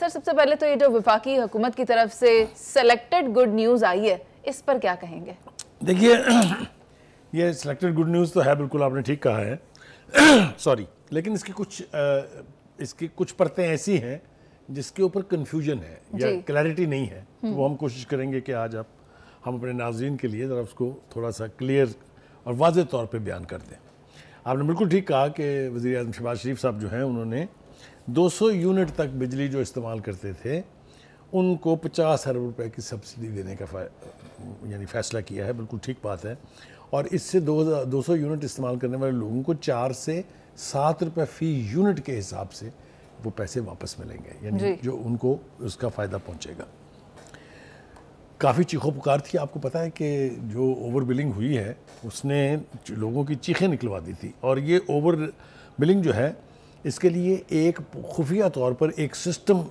Sir सबसे पहले तो ये जो विफाकी हुकूमत की तरफ से सेलेक्टेड गुड न्यूज़ आई है इस पर क्या कहेंगे देखिए ये सेलेक्टेड गुड न्यूज़ तो है बिल्कुल आपने ठीक कहा है सॉरी लेकिन इसकी कुछ इसकी कुछ परतें ऐसी हैं जिसके ऊपर कन्फ्यूजन है या क्लैरिटी नहीं है हम्म। तो वो हम कोशिश करेंगे कि आज आप हम अपने नाजरन के लिए ज़रा उसको थोड़ा सा क्लियर और वाज तौर पर बयान कर दें आपने बिल्कुल ठीक कहा कि वज़ी अजम शहबाज शरीफ साहब जो हैं उन्होंने 200 यूनिट तक बिजली जो इस्तेमाल करते थे उनको पचास अरब रुपए की सब्सिडी देने का यानी फैसला किया है बिल्कुल ठीक बात है और इससे दो दो सौ यूनिट इस्तेमाल करने वाले लोगों को चार से सात रुपये फ़ी यूनिट के हिसाब से वो पैसे वापस मिलेंगे यानी जो उनको उसका फ़ायदा पहुँचेगा काफ़ी चीखों पुकार थी आपको पता है कि जो ओवर बिलिंग हुई है उसने लोगों की चीखें निकलवा दी थी और ये ओवर बिलिंग जो है इसके लिए एक खुफिया तौर पर एक सिस्टम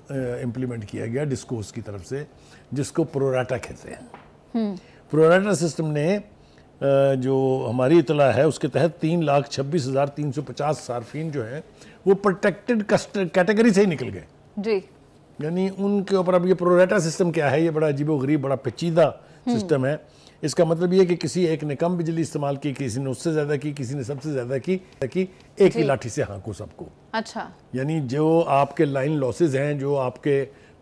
इम्प्लीमेंट किया गया डिस्कोस की तरफ से जिसको प्रोराटा कहते हैं प्रोराटा सिस्टम हम्म। ने जो हमारी इतला है उसके तहत तीन लाख छब्बीस हज़ार तीन सौ पचास सार्फिन जो हैं वो प्रोटेक्टेड कैटेगरी से ही निकल गए जी यानी उनके ऊपर अब ये प्रोराटा सिस्टम क्या है ये बड़ा अजीब गरीब बड़ा पेचीदा सिस्टम हम्म। है इसका मतलब ये कि किसी एक ने कम बिजली इस्तेमाल की किसी ने उससे ज़्यादा की किसी ने सबसे ज़्यादा की ताकि एक ही लाठी से हाँको सबको अच्छा यानी जो आपके लाइन लॉसेज हैं जो आपके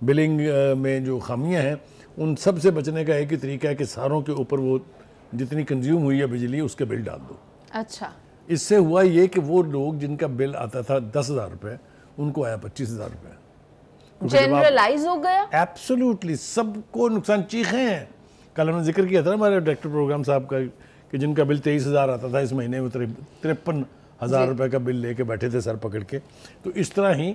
बिलिंग में जो खामियां हैं उन सब से बचने का एक ही तरीका है कि सारों के ऊपर वो जितनी कंज्यूम हुई है बिजली उसके बिल डाल दो अच्छा इससे हुआ ये कि वो लोग जिनका बिल आता था दस हज़ार रुपए उनको आया पच्चीस हज़ार रुपए जनरलाइज हो गया एब्सोल्युटली सबको नुकसान चीखे हैं कल हमने जिक्र किया था ना हमारे डायरेक्टर प्रोग्राम साहब का कि जिनका बिल तेईस हज़ार आता था इस महीने में तिरपन हज़ार रुपये का बिल लेके बैठे थे सर पकड़ के तो इस तरह ही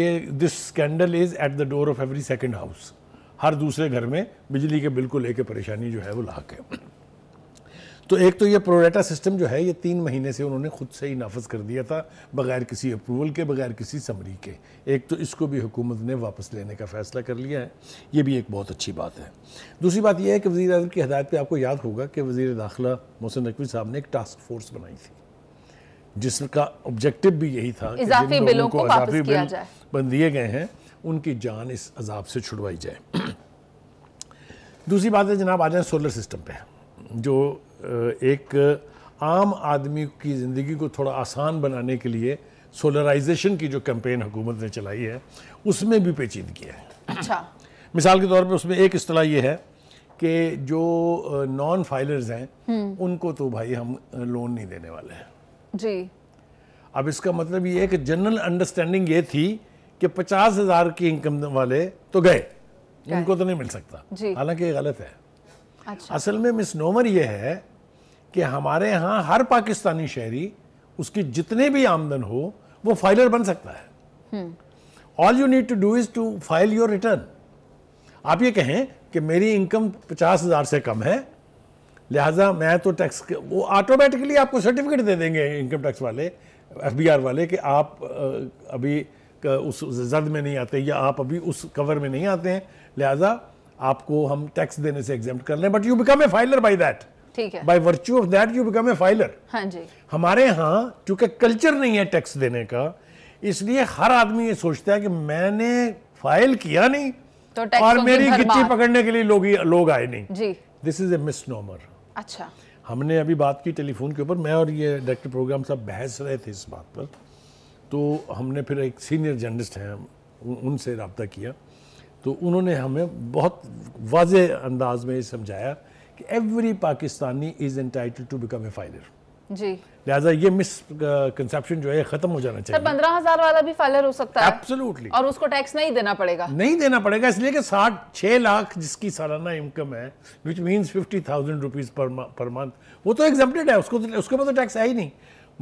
ये this scandal is at the door of every second house हर दूसरे घर में बिजली के बिल को लेके परेशानी जो है वो लाक है तो एक तो ये प्रोडाटा सिस्टम जो है ये तीन महीने से उन्होंने खुद से ही नाफज कर दिया था बगैर किसी अप्रूवल के बगैर किसी समरी के एक तो इसको भी हुकूमत ने वापस लेने का फ़ैसला कर लिया है ये भी एक बहुत अच्छी बात है दूसरी बात यह है कि वज़ी अजम की हदायत पर आपको याद होगा कि वज़ी दाखिला मोहसिन नकवी साहब ने एक टास्क फोर्स बनाई थी जिसका ऑब्जेक्टिव भी यही था कि बिल दिए गए हैं उनकी जान इस अजाब से छुड़वाई जाए दूसरी बात है जनाब आ जाए सोलर सिस्टम पे जो एक आम आदमी की ज़िंदगी को थोड़ा आसान बनाने के लिए सोलराइजेशन की जो कैंपेन हुकूमत ने चलाई है उसमें भी पेचीदगी है अच्छा मिसाल के तौर पे उसमें एक असलाह ये है कि जो नॉन फाइलर्स हैं हम्म। उनको तो भाई हम लोन नहीं देने वाले हैं जी अब इसका मतलब ये है कि जनरल अंडरस्टैंडिंग ये थी कि पचास हज़ार की इनकम वाले तो गए उनको तो नहीं मिल सकता हालांकि ये गलत है अच्छा। असल में नोमर ये है कि हमारे यहाँ हर पाकिस्तानी शहरी उसकी जितने भी आमदन हो वो फाइलर बन सकता है all you need to do is to file your return आप ये कहें कि मेरी इनकम पचास हज़ार से कम है लिहाजा मैं तो टैक्स वो ऑटोमेटिकली आपको सर्टिफिकेट दे देंगे इनकम टैक्स वाले एफ वाले कि आप अभी उस जद में नहीं आते या आप अभी उस कवर में नहीं आते हैं लिहाजा आपको हम टैक्स देने से एग्जाम कर लें but you become a filer by that by virtue of that you become a filer हाँ जी हमारे यहाँ चूंकि कल्चर नहीं है टैक्स देने का इसलिए हर आदमी ये सोचता है कि मैंने फाइल किया नहीं तो और मेरी गिट्टी पकड़ने के लिए लोग लोग आए नहीं this is a misnomer अच्छा हमने अभी बात की टेलीफोन के ऊपर मैं और ये डायरेक्टर प्रोग्राम साहब बहस रहे थे इस बात पर तो हमने फिर एक सीनियर जर्नलिस्ट हैं उनसे रबता किया तो उन्होंने हमें बहुत वाज अंदाज में समझाया कि every Pakistani is entitle to become a filer जी लिहाजा ये मिस कंसेप्शन जो है खत्म हो जाना चाहिए पंद्रह हजार वाला भी फाइलर हो सकता है एब्सोल्युटली और उसको टैक्स नहीं देना पड़ेगा नहीं देना पड़ेगा इसलिए कि साठ छः लाख जिसकी सालाना इनकम है which means fifty thousand rupees per month वो तो एग्जेप्टेड है उसको तो, उसके पास तो टैक्स है ही नहीं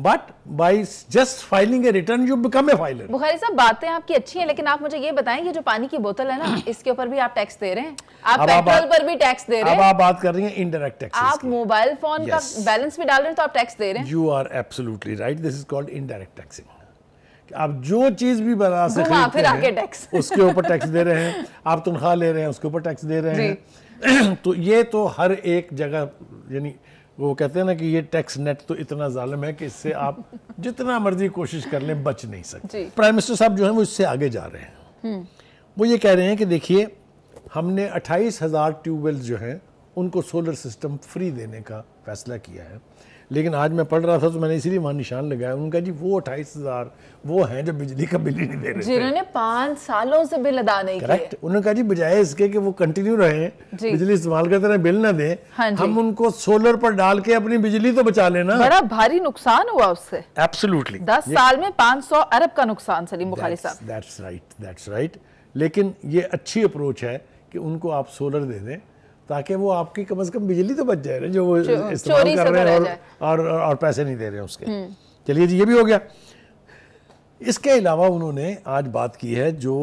but by just filing a return you become a filer Bukhari sahab बातें आपकी अच्छी हैं लेकिन आप मुझे ये बताएं कि जो पानी की बोतल है ना इसके ऊपर भी आप टैक्स दे रहे हैं आप पेट्रोल पर भी टैक्स दे रहे हैं अब आप बात कर रही हैं इनडायरेक्ट टैक्स आप मोबाइल फोन का बैलेंस भी डाल रहे हैं तो आप टैक्स दे रहे हैं you are absolutely right this is called indirect taxing आप जो चीज भी बना से फिर आगे टैक्स उसके ऊपर टैक्स दे रहे हैं आप तनख्वाह ले रहे हैं उसके ऊपर टैक्स दे रहे हैं तो ये तो हर एक जगह यानी वो कहते हैं ना कि ये टैक्स नेट तो इतना जालम है कि इससे आप जितना मर्जी कोशिश कर लें बच नहीं सकते प्राइम मिनिस्टर साहब जो हैं वो इससे आगे जा रहे हैं हम्म। वो ये कह रहे हैं कि देखिए हमने अट्ठाईस हज़ार ट्यूबवेल जो हैं उनको सोलर सिस्टम फ्री देने का फैसला किया है लेकिन आज मैं पढ़ रहा था तो मैंने इसीलिए वहाँ निशान लगाया उनका जी वो अट्ठाईस हज़ार वो हैं जो बिजली का बिल ही नहीं दे रहे जिन्होंने पाँच सालों से बिल अदा नहीं करेक्ट उन्होंने कहा जी बजाय इसके कि वो कंटिन्यू रहे बिजली इस्तेमाल करते रहे बिल ना दें हाँ हम उनको सोलर पर डाल के अपनी बिजली तो बचा लेना बड़ा भारी नुकसान हुआ उससे एब्सोल्युटली दस साल में पाँच अरब का नुकसान सलीम बुखारी साहब दैट्स राइट दैट्स राइट लेकिन ये अच्छी अप्रोच है कि उनको आप सोलर दे दें ताकि वो आपकी कम अज़ कम बिजली तो बच जाए जो वो इस्तेमाल कर रहे हैं और, और और पैसे नहीं दे रहे उसके हम्म। चलिए जी ये भी हो गया इसके अलावा उन्होंने आज बात की है जो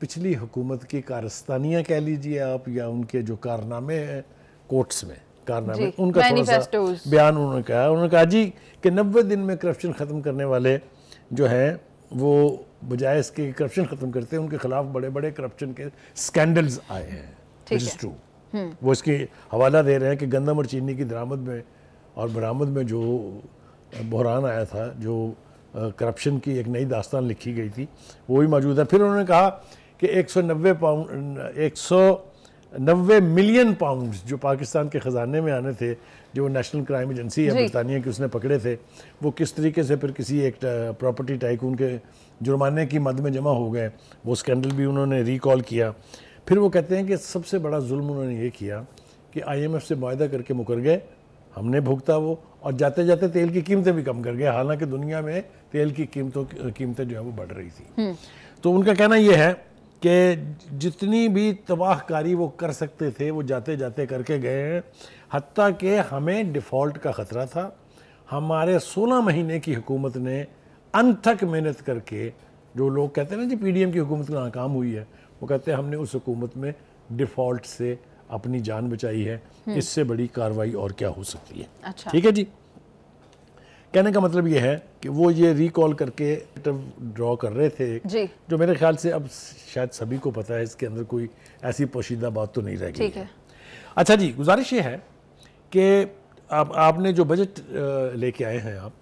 पिछली हुकूमत की कारस्तानियाँ कह लीजिए आप या उनके जो कारनामे हैं कोर्ट्स में कारनामे उनका थोड़ा सा बयान उन्होंने कहा उन्होंने कहा जी कि नब्बे दिन में करप्शन ख़त्म करने वाले जो हैं वो बजाय इसके करप्शन ख़त्म करते हैं उनके खिलाफ बड़े बड़े करप्शन के स्कैंडल्स आए हैं ट्रू वो इसकी हवाला दे रहे हैं कि गंदम और चीनी की दरामद में और बरामद में जो बहरान आया था जो करप्शन की एक नई दास्तान लिखी गई थी वो भी मौजूद है फिर उन्होंने कहा कि 190 पाउंड 190 मिलियन पाउंड्स जो पाकिस्तान के ख़जाने में आने थे जो नेशनल क्राइम एजेंसी है बरतानिया की उसने पकड़े थे वो किस तरीके से फिर किसी एक प्रॉपर्टी टाइकून के जुर्माने की मद में जमा हो गए वो स्कैंडल भी उन्होंने रिकॉल किया फिर वो कहते हैं कि सबसे बड़ा जुल्म उन्होंने ये किया कि आईएमएफ से माहा करके मुकर गए हमने भुगता वो और जाते जाते तेल की कीमतें भी कम कर गए हालांकि दुनिया में तेल की कीमतों कीमतें जो है वो बढ़ रही थी हम्म। तो उनका कहना यह है कि जितनी भी तबाहकारी वो कर सकते थे वो जाते जाते करके गए हैं हती कि हमें डिफ़ॉल्ट का ख़तरा था हमारे 16 महीने की हुकूमत ने अनथक मेहनत करके जो लोग कहते हैं ना जी पीडीएम की हुकूमत का नाकाम हुई है वो कहते हैं हमने उस हुकूमत में डिफ़ॉल्ट से अपनी जान बचाई है हम्म। इससे बड़ी कार्रवाई और क्या हो सकती है अच्छा। ठीक है जी कहने का मतलब ये है कि वो ये रिकॉल करके ड्रॉ कर रहे थे जी। जो मेरे ख्याल से अब शायद सभी को पता है इसके अंदर कोई ऐसी पोशीदा बात तो नहीं रहेगी गई है अच्छा जी गुजारिश ये है कि आप आपने जो बजट लेके आए हैं आप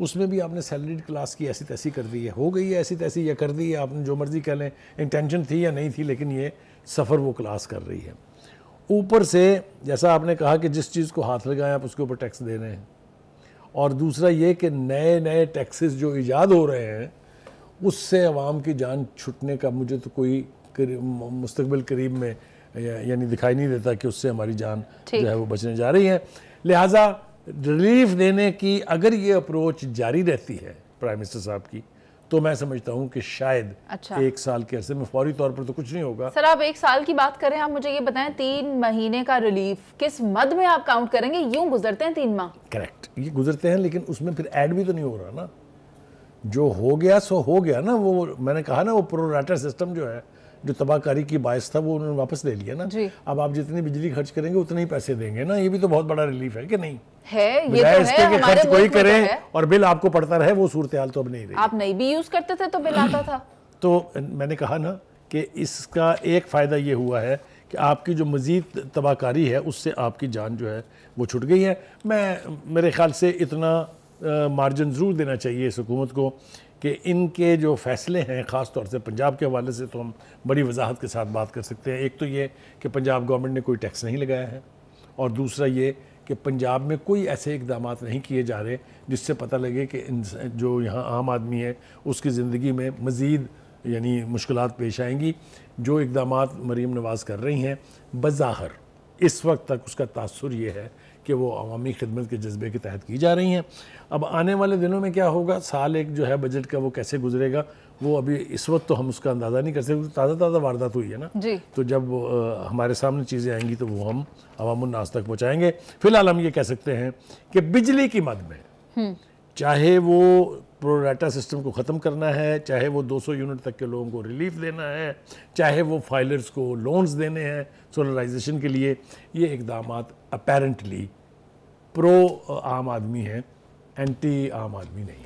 उसमें भी आपने सैलरीड क्लास की ऐसी तैसी कर दी है हो गई है ऐसी तैसी या कर दी है आपने जो मर्ज़ी कह लें इंटेंशन थी या नहीं थी लेकिन ये सफ़र वो क्लास कर रही है ऊपर से जैसा आपने कहा कि जिस चीज़ को हाथ लगाएं आप उसके ऊपर टैक्स दे रहे हैं और दूसरा ये कि नए नए टैक्सेस जो ईजाद हो रहे हैं उससे आवाम की जान छुटने का मुझे तो कोई मुस्तबिल करीब में यानी दिखाई नहीं देता कि उससे हमारी जान जो है वो बचने जा रही है लिहाजा रिलीफ देने की अगर ये अप्रोच जारी रहती है प्राइम मिनिस्टर साहब की तो मैं समझता हूँ कि शायद अच्छा। एक साल के अरसे में फौरी तौर पर तो कुछ नहीं होगा सर आप एक साल की बात करें आप मुझे ये बताएं तीन महीने का रिलीफ किस मद में आप काउंट करेंगे यूं गुजरते हैं तीन माह करेक्ट ये गुजरते हैं लेकिन उसमें फिर ऐड भी तो नहीं हो रहा ना जो हो गया सो हो गया ना वो मैंने कहा ना वो प्रोराटा सिस्टम जो है जो तबाहकारी की बायस था वो उन्होंने वापस ले लिया ना अब आप जितनी बिजली खर्च करेंगे उतने ही पैसे देंगे ना ये भी तो बहुत बड़ा रिलीफ है कि नहीं है ये तो है के खर्च कोई तो है। और बिल आपको पड़ता रहे वो सूरत हाल तो अब नहीं रही आप नहीं भी यूज करते थे तो बिल आता था तो मैंने कहा ना कि इसका एक फ़ायदा ये हुआ है कि आपकी जो मज़ीद तबाहकारी है उससे आपकी जान जो है वो छुट गई है मैं मेरे ख्याल से इतना मार्जिन ज़रूर देना चाहिए इस हुकूमत को कि इनके जो फैसले हैं ख़ास तौर से पंजाब के हवाले से तो हम बड़ी वजाहत के साथ बात कर सकते हैं एक तो ये कि पंजाब गवर्नमेंट ने कोई टैक्स नहीं लगाया है और दूसरा ये कि पंजाब में कोई ऐसे इकदाम नहीं किए जा रहे जिससे पता लगे कि जो यहाँ आम आदमी है उसकी ज़िंदगी में मज़ीद यानी मुश्किल पेश आएंगी जो इकदाम मरीम नवाज़ कर रही हैं बज़ाहर इस वक्त तक उसका तासर यह है कि वो अवामी खिदमत के जज्बे के तहत की जा रही हैं अब आने वाले दिनों में क्या होगा साल एक जो है बजट का वो कैसे गुजरेगा वो अभी इस वक्त तो हम उसका अंदाज़ा नहीं कर सकते ताज़ा ताज़ा वारदात हुई है ना जी। तो जब आ, हमारे सामने चीज़ें आएंगी तो वो हम नाज तक पहुँचाएँगे फ़िलहाल हम ये कह सकते हैं कि बिजली की मद में हम्म। चाहे वो प्रोडाटा सिस्टम को ख़त्म करना है चाहे वो 200 यूनिट तक के लोगों को रिलीफ देना है चाहे वो फाइलर्स को लोन्स देने हैं सोलराइजेशन के लिए ये इकदाम अपेरेंटली प्रो आम आदमी हैं एंटी आम आदमी नहीं है